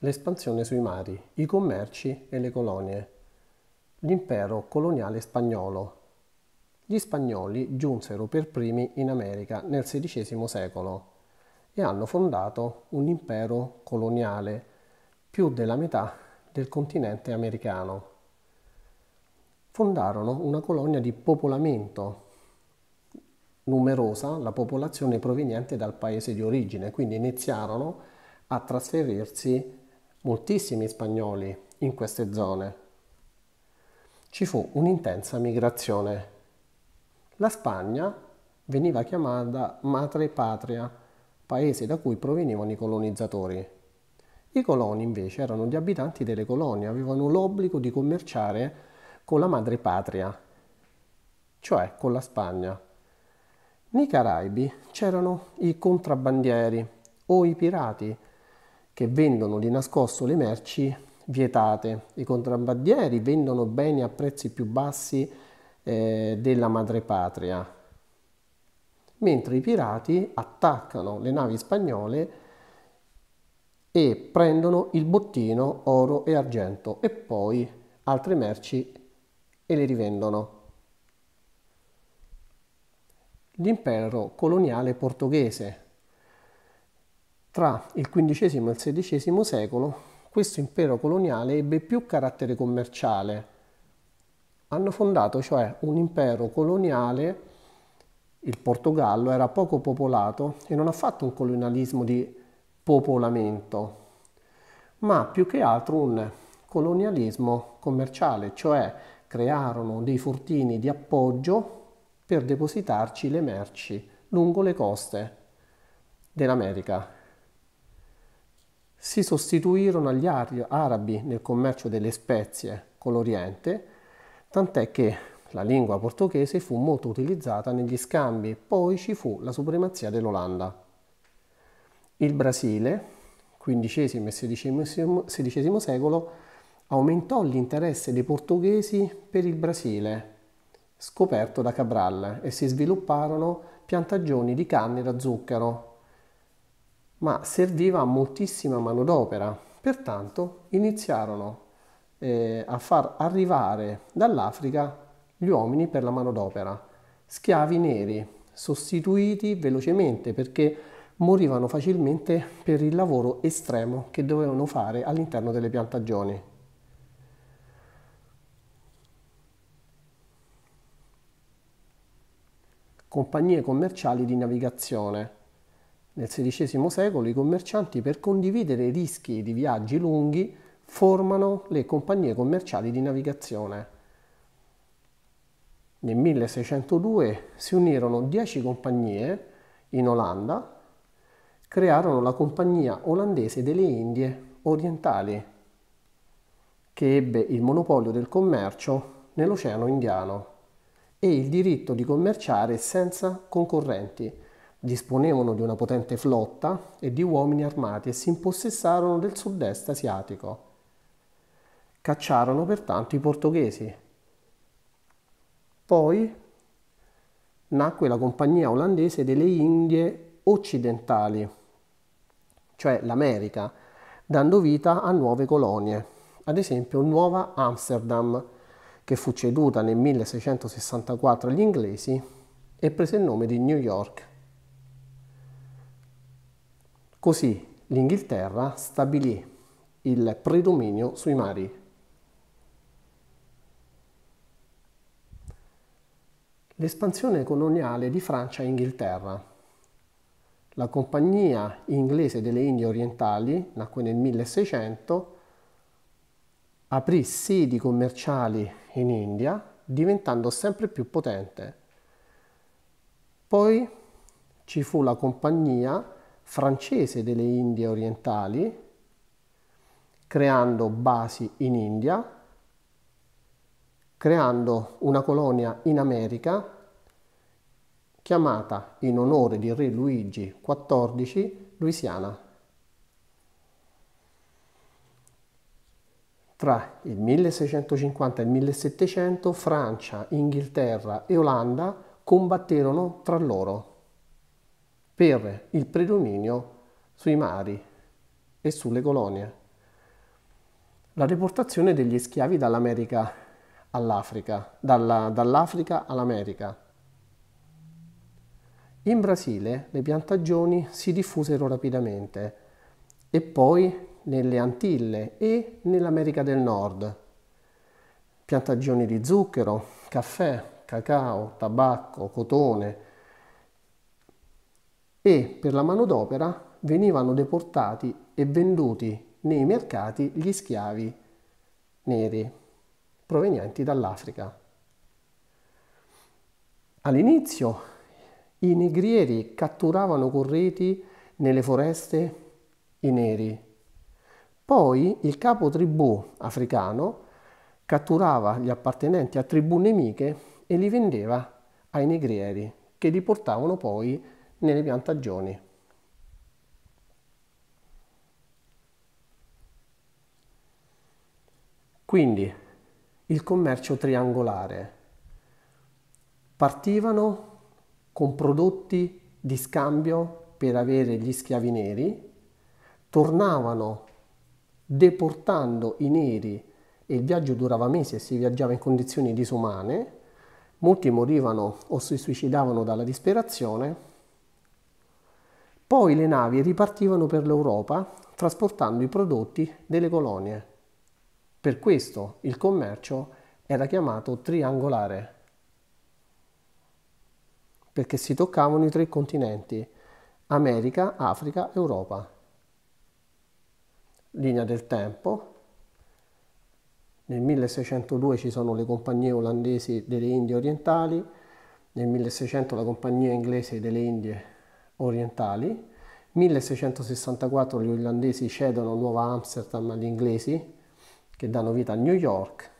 l'espansione sui mari, i commerci e le colonie, l'impero coloniale spagnolo. Gli spagnoli giunsero per primi in America nel XVI secolo e hanno fondato un impero coloniale, più della metà del continente americano. Fondarono una colonia di popolamento numerosa la popolazione proveniente dal paese di origine, quindi iniziarono a trasferirsi moltissimi spagnoli in queste zone. Ci fu un'intensa migrazione. La Spagna veniva chiamata madre patria, paese da cui provenivano i colonizzatori. I coloni invece erano gli abitanti delle colonie, avevano l'obbligo di commerciare con la madre patria, cioè con la Spagna. Nei Caraibi c'erano i contrabbandieri o i pirati che vendono di nascosto le merci vietate. I contrabbandieri vendono beni a prezzi più bassi eh, della madrepatria, mentre i pirati attaccano le navi spagnole e prendono il bottino oro e argento e poi altre merci e le rivendono. L'impero coloniale portoghese tra il XV e il XVI secolo questo impero coloniale ebbe più carattere commerciale. Hanno fondato cioè un impero coloniale, il Portogallo era poco popolato e non ha fatto un colonialismo di popolamento, ma più che altro un colonialismo commerciale, cioè crearono dei fortini di appoggio per depositarci le merci lungo le coste dell'America si sostituirono agli arabi nel commercio delle spezie con l'Oriente, tant'è che la lingua portoghese fu molto utilizzata negli scambi, poi ci fu la supremazia dell'Olanda. Il Brasile, XV e XVI secolo, aumentò l'interesse dei portoghesi per il Brasile, scoperto da Cabral, e si svilupparono piantagioni di canne da zucchero, ma serviva moltissima manodopera. Pertanto iniziarono eh, a far arrivare dall'Africa gli uomini per la manodopera, schiavi neri, sostituiti velocemente perché morivano facilmente per il lavoro estremo che dovevano fare all'interno delle piantagioni. Compagnie commerciali di navigazione nel XVI secolo i commercianti per condividere i rischi di viaggi lunghi formano le compagnie commerciali di navigazione. Nel 1602 si unirono 10 compagnie in Olanda, crearono la Compagnia Olandese delle Indie Orientali, che ebbe il monopolio del commercio nell'Oceano Indiano e il diritto di commerciare senza concorrenti disponevano di una potente flotta e di uomini armati e si impossessarono del sud-est asiatico. Cacciarono pertanto i portoghesi. Poi nacque la Compagnia olandese delle Indie occidentali, cioè l'America, dando vita a nuove colonie, ad esempio Nuova Amsterdam, che fu ceduta nel 1664 agli inglesi e prese il nome di New York. Così l'Inghilterra stabilì il predominio sui mari. L'espansione coloniale di Francia e Inghilterra. La Compagnia inglese delle Indie Orientali nacque nel 1600, aprì sedi commerciali in India, diventando sempre più potente. Poi ci fu la Compagnia francese delle Indie orientali, creando basi in India, creando una colonia in America chiamata in onore di Re Luigi XIV Louisiana. Tra il 1650 e il 1700 Francia, Inghilterra e Olanda combatterono tra loro per il predominio sui mari e sulle colonie. La deportazione degli schiavi dall'America all'Africa, dall'Africa all'America. In Brasile le piantagioni si diffusero rapidamente e poi nelle Antille e nell'America del Nord. Piantagioni di zucchero, caffè, cacao, tabacco, cotone, e per la manodopera venivano deportati e venduti nei mercati gli schiavi neri provenienti dall'Africa. All'inizio i negrieri catturavano con reti nelle foreste i neri. Poi il capo tribù africano catturava gli appartenenti a tribù nemiche e li vendeva ai negrieri che li portavano poi nelle piantagioni. Quindi il commercio triangolare. Partivano con prodotti di scambio per avere gli schiavi neri, tornavano deportando i neri e il viaggio durava mesi e si viaggiava in condizioni disumane, molti morivano o si suicidavano dalla disperazione poi le navi ripartivano per l'Europa trasportando i prodotti delle colonie. Per questo il commercio era chiamato triangolare, perché si toccavano i tre continenti, America, Africa, Europa. Linea del tempo. Nel 1602 ci sono le compagnie olandesi delle Indie orientali, nel 1600 la compagnia inglese delle Indie orientali orientali, 1664 gli olandesi cedono Nuova Amsterdam agli inglesi che danno vita a New York